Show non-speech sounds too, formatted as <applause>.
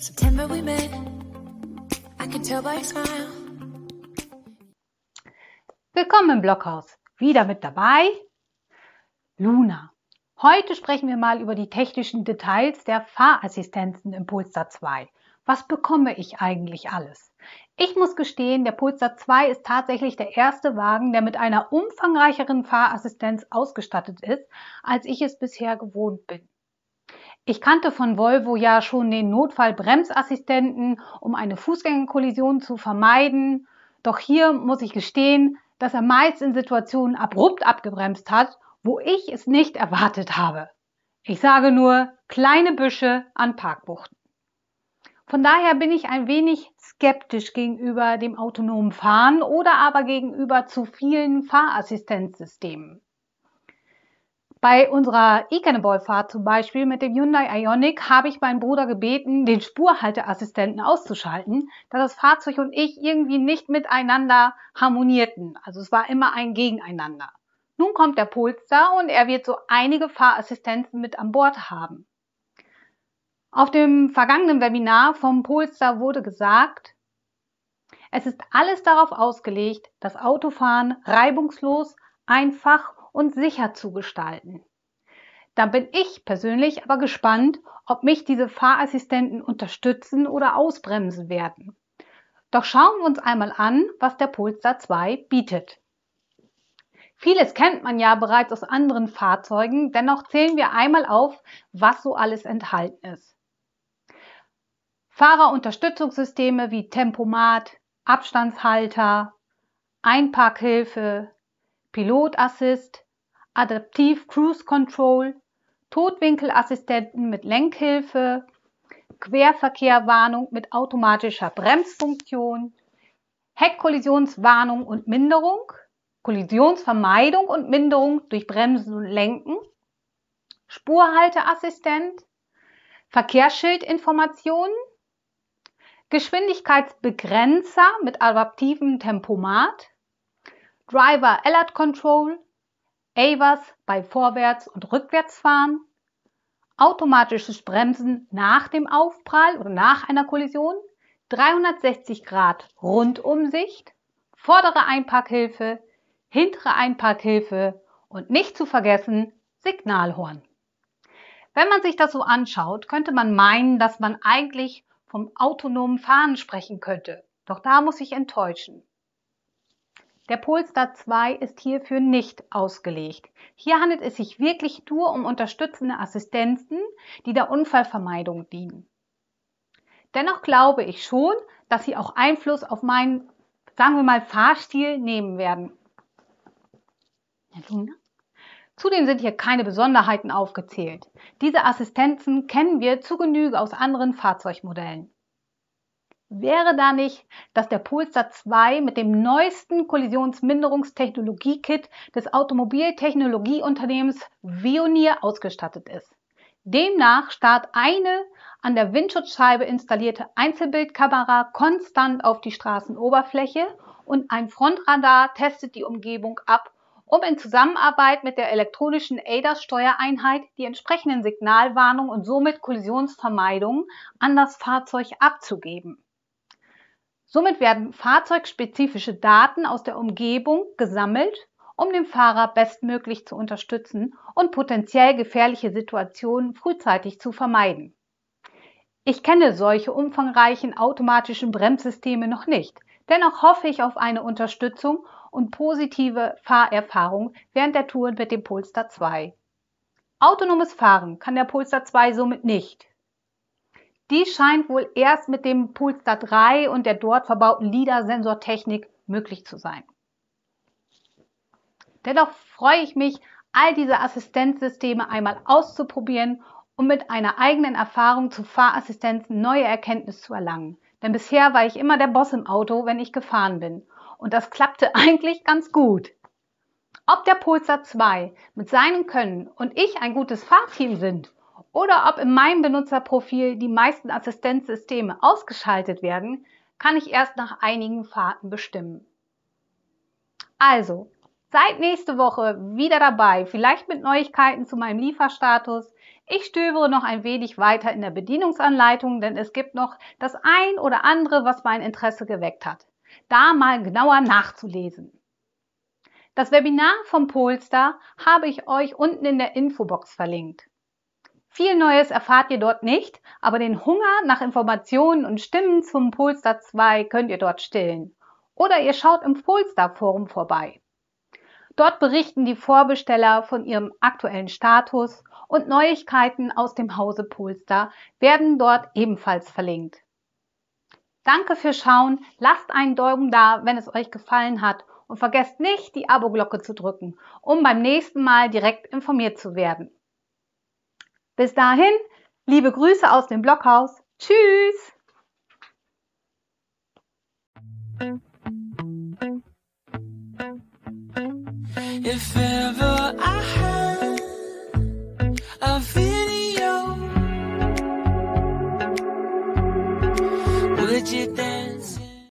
September we met. I can tell by your smile. Willkommen im Blockhaus. Wieder mit dabei Luna. Heute sprechen wir mal über die technischen Details der Fahrassistenzen im Polestar 2. Was bekomme ich eigentlich alles? Ich muss gestehen, der Polestar 2 ist tatsächlich der erste Wagen, der mit einer umfangreicheren Fahrassistenz ausgestattet ist, als ich es bisher gewohnt bin. Ich kannte von Volvo ja schon den Notfallbremsassistenten, um eine Fußgängerkollision zu vermeiden. Doch hier muss ich gestehen, dass er meist in Situationen abrupt abgebremst hat, wo ich es nicht erwartet habe. Ich sage nur kleine Büsche an Parkbuchten. Von daher bin ich ein wenig skeptisch gegenüber dem autonomen Fahren oder aber gegenüber zu vielen Fahrassistenzsystemen. Bei unserer E-Cannonball-Fahrt zum Beispiel mit dem Hyundai Ioniq habe ich meinen Bruder gebeten, den Spurhalteassistenten auszuschalten, da das Fahrzeug und ich irgendwie nicht miteinander harmonierten. Also es war immer ein Gegeneinander. Nun kommt der Polestar und er wird so einige Fahrassistenzen mit an Bord haben. Auf dem vergangenen Webinar vom Polestar wurde gesagt, es ist alles darauf ausgelegt, das Autofahren reibungslos, einfach und sicher zu gestalten. Da bin ich persönlich aber gespannt, ob mich diese Fahrassistenten unterstützen oder ausbremsen werden. Doch schauen wir uns einmal an, was der Polestar 2 bietet. Vieles kennt man ja bereits aus anderen Fahrzeugen, dennoch zählen wir einmal auf, was so alles enthalten ist. Fahrerunterstützungssysteme wie Tempomat, Abstandshalter, Einparkhilfe, Pilotassist, Adaptiv Cruise Control, Totwinkelassistenten mit Lenkhilfe, Querverkehrwarnung mit automatischer Bremsfunktion, Heckkollisionswarnung und Minderung, Kollisionsvermeidung und Minderung durch Bremsen und Lenken, Spurhalteassistent, Verkehrsschildinformationen, Geschwindigkeitsbegrenzer mit adaptivem Tempomat, Driver Alert Control, AVAS bei Vorwärts- und Rückwärtsfahren, automatisches Bremsen nach dem Aufprall oder nach einer Kollision, 360 Grad Rundumsicht, vordere Einparkhilfe, hintere Einparkhilfe und nicht zu vergessen Signalhorn. Wenn man sich das so anschaut, könnte man meinen, dass man eigentlich vom autonomen Fahren sprechen könnte. Doch da muss ich enttäuschen. Der Polestar 2 ist hierfür nicht ausgelegt. Hier handelt es sich wirklich nur um unterstützende Assistenzen, die der Unfallvermeidung dienen. Dennoch glaube ich schon, dass sie auch Einfluss auf meinen, sagen wir mal, Fahrstil nehmen werden. Zudem sind hier keine Besonderheiten aufgezählt. Diese Assistenzen kennen wir zu Genüge aus anderen Fahrzeugmodellen. Wäre da nicht, dass der Polestar 2 mit dem neuesten Kollisionsminderungstechnologie-Kit des Automobiltechnologieunternehmens Vionier ausgestattet ist? Demnach starrt eine an der Windschutzscheibe installierte Einzelbildkamera konstant auf die Straßenoberfläche und ein Frontradar testet die Umgebung ab, um in Zusammenarbeit mit der elektronischen ADAS-Steuereinheit die entsprechenden Signalwarnungen und somit Kollisionsvermeidungen an das Fahrzeug abzugeben. Somit werden fahrzeugspezifische Daten aus der Umgebung gesammelt, um den Fahrer bestmöglich zu unterstützen und potenziell gefährliche Situationen frühzeitig zu vermeiden. Ich kenne solche umfangreichen automatischen Bremssysteme noch nicht. Dennoch hoffe ich auf eine Unterstützung und positive Fahrerfahrung während der Tour mit dem Polestar 2. Autonomes Fahren kann der Polestar 2 somit nicht die scheint wohl erst mit dem Polestar 3 und der dort verbauten lida sensortechnik möglich zu sein. Dennoch freue ich mich, all diese Assistenzsysteme einmal auszuprobieren um mit einer eigenen Erfahrung zu Fahrassistenzen neue Erkenntnisse zu erlangen. Denn bisher war ich immer der Boss im Auto, wenn ich gefahren bin. Und das klappte <laughs> eigentlich ganz gut. Ob der Polestar 2 mit seinem Können und ich ein gutes Fahrteam sind, oder ob in meinem Benutzerprofil die meisten Assistenzsysteme ausgeschaltet werden, kann ich erst nach einigen Fahrten bestimmen. Also, seid nächste Woche wieder dabei, vielleicht mit Neuigkeiten zu meinem Lieferstatus. Ich stöbere noch ein wenig weiter in der Bedienungsanleitung, denn es gibt noch das ein oder andere, was mein Interesse geweckt hat. Da mal genauer nachzulesen. Das Webinar vom Polestar habe ich euch unten in der Infobox verlinkt. Viel Neues erfahrt ihr dort nicht, aber den Hunger nach Informationen und Stimmen zum Polestar 2 könnt ihr dort stillen. Oder ihr schaut im Polestar Forum vorbei. Dort berichten die Vorbesteller von ihrem aktuellen Status und Neuigkeiten aus dem Hause Polestar werden dort ebenfalls verlinkt. Danke fürs Schauen, lasst einen Daumen da, wenn es euch gefallen hat und vergesst nicht, die Abo-Glocke zu drücken, um beim nächsten Mal direkt informiert zu werden. Bis dahin, liebe Grüße aus dem Blockhaus. Tschüss! If ever